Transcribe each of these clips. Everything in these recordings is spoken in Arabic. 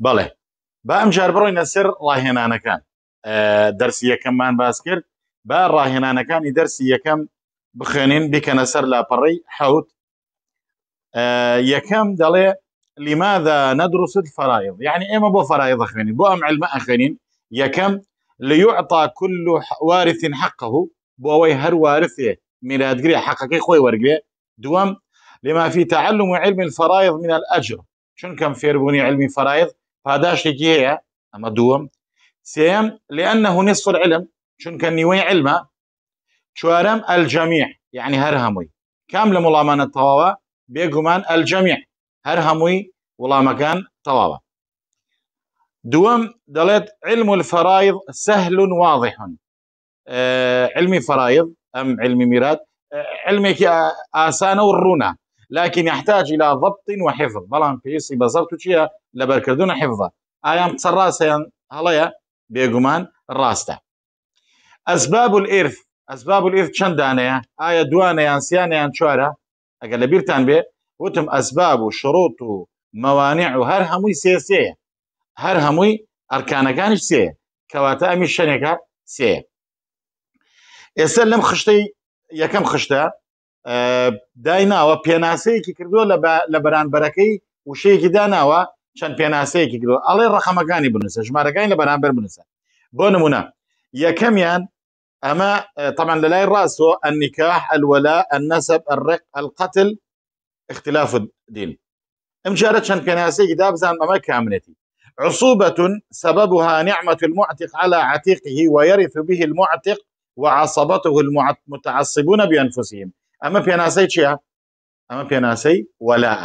بله با ئەمجار بڕۆینە سەر درس یکم من باز کرد با ڕاهێنانەکانی درس یکم بخوانین بکەنە سەر لاپەڕی حەوت یکم دلی لماذا ندرس الفرائض يعني إما بو فرائض أخواني بو أم علم يا كم ليعطى كل وارث حقه بوي هر وارثه ميلاد قريه حقك خوي ورقي دوام لما في تعلم علم الفرائض من الأجر شنو كم فيربوني علم فرائض هذا شيء اما ئەمە سيم لانه نصف العلم فر كان چونکە علما علمە چوارەم ئەلجەمیع یعنی هەر هەمووی کام لە وڵامانە تەواوە الجميع ئەلجەمیع هەر مكان وڵامەکان تەواوە دلت علم الفرائض سهل واضح أه علمي فرائض أم علمي ميراث آه، علمك آسان والرونة لكن يحتاج إلى ضبط وحفظ بلان في يصيب ضبط لە بەرکردونە حیفە ئایان چە ڕاستیان هەڵەیە بێگومان ڕاستە ئەسباب ئرف ئەسباب ئرف چەندانەیە ئایا دوانەیان سیانیان چوارە ئەگە لە بیرتان بێ وتم ئەسباب و شڕۆت و مەوانع و هەر هەمووی سێسێ هەر هەمووی ئەرکانەکانیش سێ کەواتە ئەمی شەنێکە سێ ئێستا لەم خشتەی یەکەم خشتە دایناوە پێناسەیەکی کردووە لە بەرانبەرەکەی وشەیەکی داناوە چەند پێناسەیەکی کردو ئەڵێ ڕقەمەکانی بنووسە ژمارەکانی لە بەرامبەر بنووسە يا كم یەکەمیان اما طبعا للاي لای هو ئەنیکاح الولاء النسب الرق القتل اختلاف دین ئەم جارە چەند داب دابزان ئەمە کامنێتی عصوبة سببها نعمة المعتق على عتيقه ويرث به المعتق وعصبته المتعصبون بأنفسهم أما بيناسي چيا؟ أما بيناسي ولاء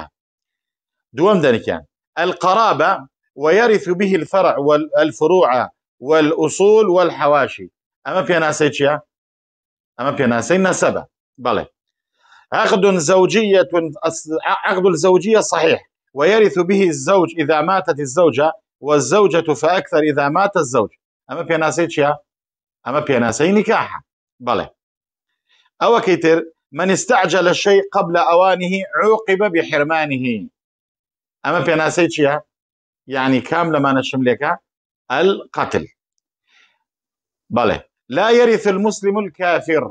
دوام دانكيان القرابة ويرث به الفرع والفروع والأصول والحواشي أما في ناسي چيا؟ أما في ناسي نسبة بله عقد زوجية عقد الزوجية صحيح ويرث به الزوج إذا ماتت الزوجة والزوجة فأكثر إذا مات الزوج أما في ناسي چيا؟ أما في ناسي نكاحا بله أو كتير من استعجل الشيء قبل أوانه عوقب بحرمانه اما پێناسەی چییە؟ يعني کام لەمانە شملێکە ئەل لا يرث المسلم الكافر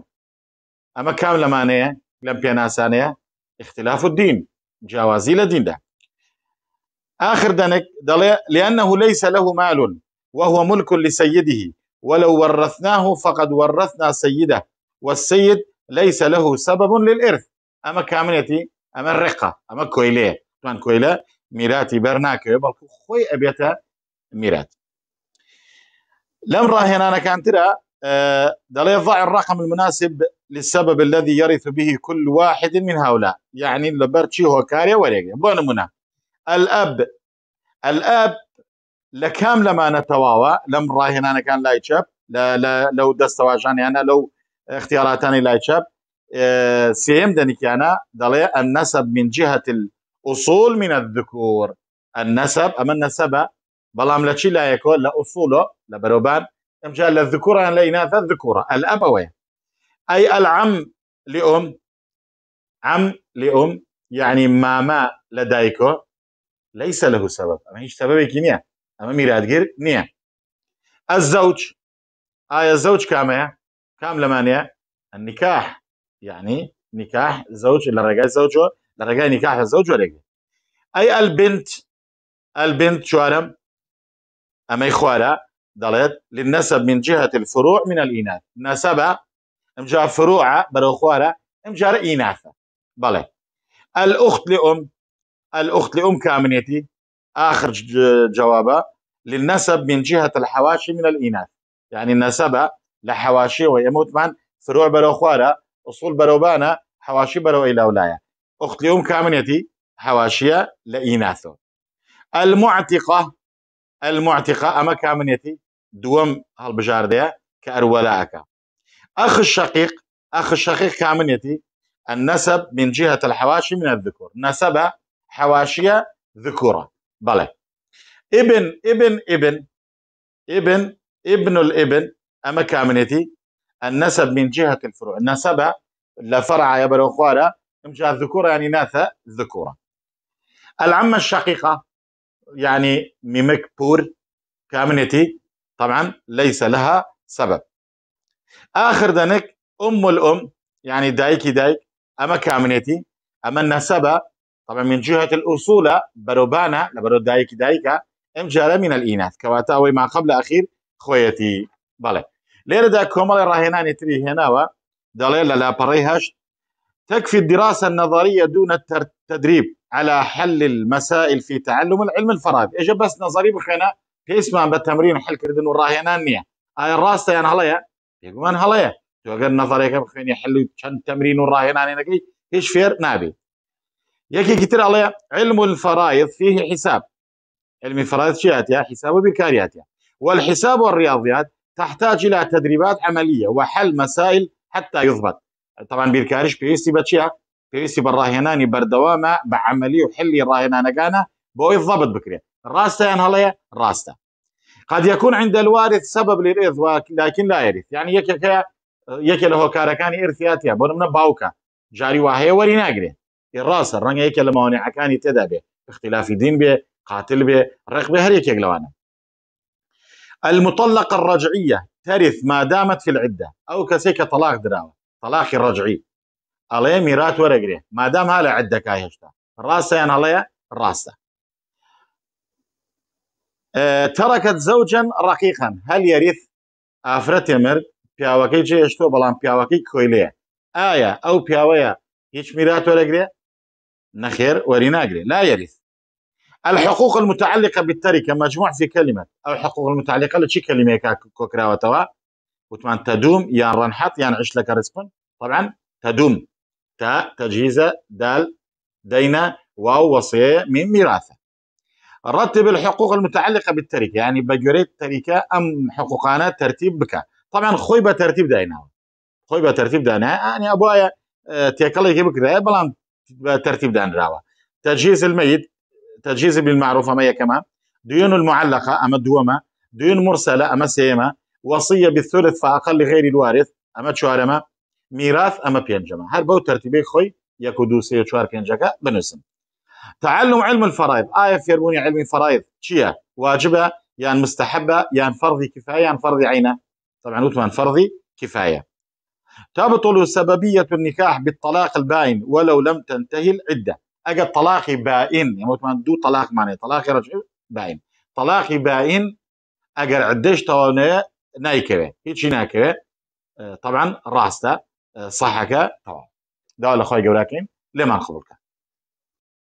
اما كامله کام لم لەم پێناسانەیە اختلاف الدين جوازي لدين ده آخر دنك لأنه ليس له مال وهو ملك لسيده ولو ورثناه فقد ورثنا سيده والسيد ليس له سبب للإرث أما كامنتي أما الرقة أما كويلة طبعا كويلة ميراتي بەرناکەوێ بەڵکو خوي ابيتا ميرات لم انا كان ترى آه، ضع الرقم المناسب للسبب الذي يرث به كل واحد من هؤلاء يعني لبرتشي هو كاريا وريقي بون منا الأب الأب لكام لما نتواوى لم راهن أنا كان لايتشاب لا لا لو دستواجان أنا لو اختياراتاني لايتشاب أه سيم دني دلي النسب من جهة اصول من الذكور النسب اما النسبه لا شي لا يكون لا لبروبان ام جاء للذكوره لاناث الذكوره الأبوية اي العم لام عم لام يعني ما ما لدايكو ليس له سبب اما سبب سببێکی أما ميراد غير نيا الزوج ئایا آية الزوج كام کام لەمانەیە النكاح يعني نكاح زوج لرجاء زوجه لغاية نكاح الزوج ولكن أي البنت البنت شوارم أما إخوارا دلت للنسب من جهة الفروع من الإناث نسبة مجار فروعة برو ام جار إناثة بلى الأخت لأم الأخت لأم كامنيتي آخر جوابه للنسب من جهة الحواشي من الإناث يعني النسبة لحواشي ويموت من فروع برو أصول برو بانا حواشي برو إلى ولاية أختيهم كامنيتي حواشية لإناثو المعتقة المعتقة أما كامنيتي دوم ديا كأرولاك أخ الشقيق أخ الشقيق كامنيتي النسب من جهة الحواشي من الذكور نسب حواشية ذكورة بلى ابن ابن ابن ابن ابن الابن أما كامنيتي النسب من جهة الفروع النسبة لفرع يا بلو جاء الذكورة يعني ناثة الذكورة العمة الشقيقة يعني ميمك بور كامنتي طبعا ليس لها سبب آخر دنك أم الأم يعني دايكي دايك أما كامنتي أما النسبة طبعا من جهة الأصولة بروبانا لبرو دايكي دايكا ام جارة من الإناث كواتا ما قبل أخير خويتي بله لێرەدا کۆمەڵی ڕاهێنانی تری هنا و لە لا هەشت تكفي الدراسة النظرية دون التدريب على حل المسائل في تعلم العلم الفرادي إجا بس نظري بخينا كيسما بالتمرين حل كردن وراهينا نية آي الراسة يعني هلايا يقولون هلايا تو أقل نظرية كم خيني حل كان تمرين وراهينا نية إيش فير نابي يكي كتير عليا علم الفرائض فيه حساب علم الفرائض شيات يا حساب وبكاريات يا والحساب والرياضيات تحتاج إلى تدريبات عملية وحل مسائل حتى يضبط طبعا بيركارش بيستي بە بيستي بالراهناني بردوامه بعملي وحلي الراهنانه كان بوي الضبط بكري بۆی ضبط هلا ڕاستەیان قد يكون عند الوارث سبب للإرث لكن لا يرث يعني يك يك له كاركان إرثياتيا بنمنا باوكا جاري وهي وري ناقري الراس الرنج يك لموانع كان تدابه اختلاف دين به قاتل به رقبه هر يك لوانا المطلقة الرجعية ترث ما دامت في العدة أو كسيك طلاق دراوة ميرات تەلاقی ڕجعی ئەڵەیە میرات الراسة مادام ها لە عدەکای هێشتا ڕاستەیان هەڵەیە ڕاستە تەڕەکەت زەوجەن ڕقیقەن هەل یاریف ئافرەتێ مرد پیاوەکەی جێشتۆ بەڵام پیاوەکەی کۆیلەیە او ئەو پیاوەیە هيش ميرات ورقري نخير وريناجري لا يرث الحقوق المتعلقة بالتركة مجموع في كلمة أو الحقوق المتعلقة لشي كلمة كوكراوتوا وتمان تدوم يا يعني رنحط يا يعني عش لك رزقن طبعا تدوم تا تجهيزة دال دينا واو وصية من ميراثة رتب الحقوق المتعلقة بالتركة يعني بجريت تركة أم حقوقنا ترتيب بك طبعا خوي بترتيب دينا خوي بترتيب دينا يعني أبويا آه، تيكلي كيف كذا بلان ترتيب دان راوا تجهيز الميت تجهيز بالمعروف أما كمان ديون المعلقة أما الدوامة ديون مرسلة أما سيما وصية بالثلث فأقل غير الوارث أما چوارەمە ميراث أما بينجمة هل بو ترتيبي خوي يكو دوسي چوار بينجكا بنسم تعلم علم الفرائض آية فيرموني علم الفرائض شيا واجبة يعني مستحبة يعني فرضي كفاية يعني فرضي عينة طبعا وتمان فرضي كفاية تبطل سببية النكاح بالطلاق البائن ولو لم تنتهي العدة أجا طلاقي بائن يعني وتمان دو طلاق معنى طلاقي رجع بائن طلاقي بائن اجا عدش توانية نایکەوێ هیچی ناکەوێ طبعا ڕاستە ساحەکە تەواو داوا لە خۆی گەوراکەین لێمان